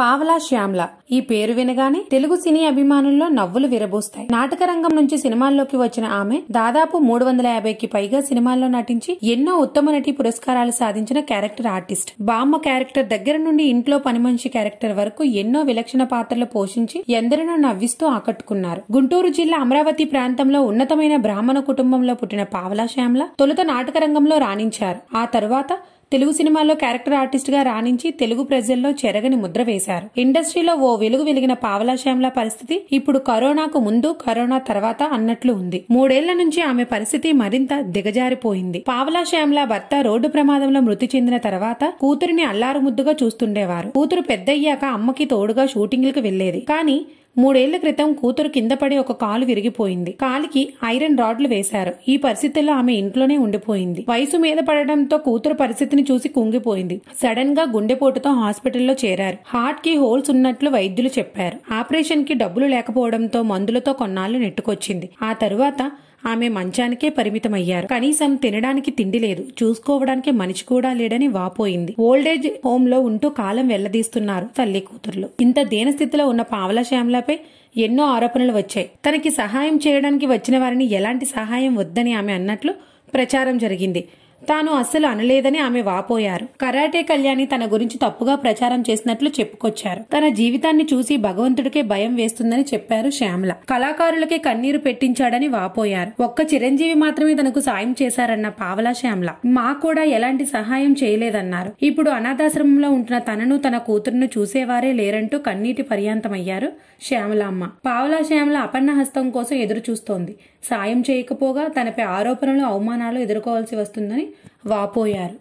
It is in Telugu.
పావలా శ్యామ్ల ఈ పేరు వినగానే తెలుగు సినీ అభిమానుల్లో నవ్వులు విరబోస్తాయి నాటక రంగం నుంచి సినిమాల్లోకి వచ్చిన ఆమె దాదాపు మూడు వందల యాభైకి పైగా సినిమాల్లో నటించి ఎన్నో ఉత్తమ నటి పురస్కారాలు సాధించిన క్యారెక్టర్ ఆర్టిస్ట్ బామ్మ క్యారెక్టర్ దగ్గర నుండి ఇంట్లో పనిమనిషి క్యారెక్టర్ వరకు ఎన్నో విలక్షణ పాత్రలు పోషించి ఎందరినో నవ్విస్తూ ఆకట్టుకున్నారు గుంటూరు జిల్లా అమరావతి ప్రాంతంలో ఉన్నతమైన బ్రాహ్మణ కుటుంబంలో పుట్టిన పావలా శ్యామ్ల తొలుత నాటక రంగంలో రాణించారు ఆ తరువాత తెలుగు సినిమాల్లో క్యారెక్టర్ ఆర్టిస్ట్గా రాణించి తెలుగు ప్రజల్లో చెరగని ముద్ర వేశారు ఇండస్ట్రీలో ఓ వెలుగు వెలిగిన పావలా పరిస్థితి ఇప్పుడు కరోనాకు ముందు కరోనా తర్వాత అన్నట్లు ఉంది మూడేళ్ల నుంచి ఆమె పరిస్థితి మరింత దిగజారిపోయింది పావలా భర్త రోడ్డు ప్రమాదంలో మృతి చెందిన తర్వాత కూతురిని ముద్దుగా చూస్తుండేవారు కూతురు పెద్దయ్యాక అమ్మకి తోడుగా షూటింగ్లకు వెళ్లేది కానీ మూడేళ్ల క్రితం కూతురు కింద పడి ఒక కాలు విరిగిపోయింది కాలికి ఐరన్ రాడ్లు వేశారు ఈ పరిస్థితుల్లో ఆమె ఇంట్లోనే ఉండిపోయింది వయసు మీద పడడంతో కూతురు పరిస్థితిని చూసి కుంగిపోయింది సడన్ గా గుండెపోటుతో హాస్పిటల్లో చేరారు హార్ట్ కి హోల్స్ ఉన్నట్లు వైద్యులు చెప్పారు ఆపరేషన్ కి డబ్బులు లేకపోవడంతో మందులతో కొన్నాళ్లు నెట్టుకొచ్చింది ఆ తరువాత ఆమె మంచానికే పరిమితమయ్యారు కనీసం తినడానికి తిండి లేదు చూసుకోవడానికి మనిషి కూడా లేడని వాపోయింది ఓల్డేజ్ హోమ్ లో ఉంటూ కాలం వెళ్లదీస్తున్నారు తల్లి కూతుర్లు ఇంత దీనస్థితిలో ఉన్న పావల శ్యామ్లపై ఎన్నో ఆరోపణలు వచ్చాయి తనకి సహాయం చేయడానికి వచ్చిన వారిని ఎలాంటి సహాయం వద్దని ఆమె అన్నట్లు ప్రచారం జరిగింది తాను అస్సలు అనలేదని ఆమె వాపోయారు కరాటే కళ్యాణి తన గురించి తప్పుగా ప్రచారం చేసినట్లు చెప్పుకొచ్చారు తన జీవితాన్ని చూసి భగవంతుడికే భయం వేస్తుందని చెప్పారు శ్యామల కళాకారులకే కన్నీరు పెట్టించాడని వాపోయారు ఒక్క చిరంజీవి మాత్రమే తనకు సాయం చేశారన్న పావల శ్యామల మా కూడా ఎలాంటి సహాయం చేయలేదన్నారు ఇప్పుడు అనాథాశ్రమంలో ఉంటున్న తనను తన కూతురును చూసేవారే లేరంటూ కన్నీటి పర్యాంతమయ్యారు శ్యామల అమ్మ పావల శ్యామల అపన్నహస్తం కోసం ఎదురు చూస్తోంది సాయం చేయకపోగా తనపై ఆరోపణలు అవమానాలు ఎదుర్కోవాల్సి వస్తుందని వాపోయారు